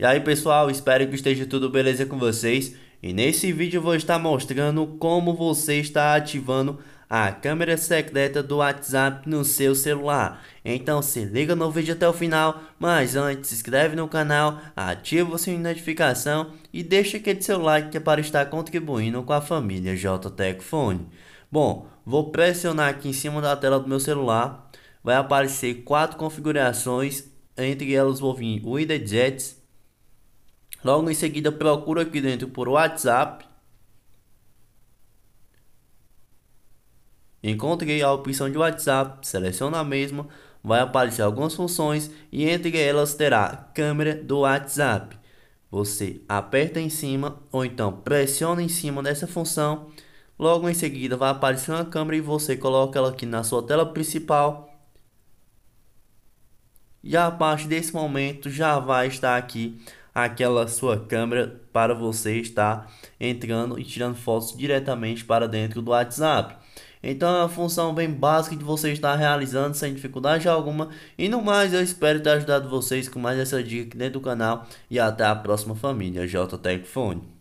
E aí pessoal, espero que esteja tudo beleza com vocês. E nesse vídeo eu vou estar mostrando como você está ativando a câmera secreta do WhatsApp no seu celular. Então se liga no vídeo até o final, mas antes se inscreve no canal, ativa o sininho de notificação e deixa aquele seu like que é para estar contribuindo com a família JTEC Fone. Bom, vou pressionar aqui em cima da tela do meu celular, vai aparecer quatro configurações, entre elas vou vir o ID Logo em seguida, procura aqui dentro por WhatsApp. Encontrei a opção de WhatsApp, seleciona a mesma, vai aparecer algumas funções e entre elas terá câmera do WhatsApp. Você aperta em cima ou então pressiona em cima dessa função. Logo em seguida vai aparecer uma câmera e você coloca ela aqui na sua tela principal. E a partir desse momento já vai estar aqui aquela sua câmera para você estar entrando e tirando fotos diretamente para dentro do WhatsApp. Então é uma função bem básica de você estar realizando sem dificuldade alguma. E no mais, eu espero ter ajudado vocês com mais essa dica aqui dentro do canal. E até a próxima família, JTech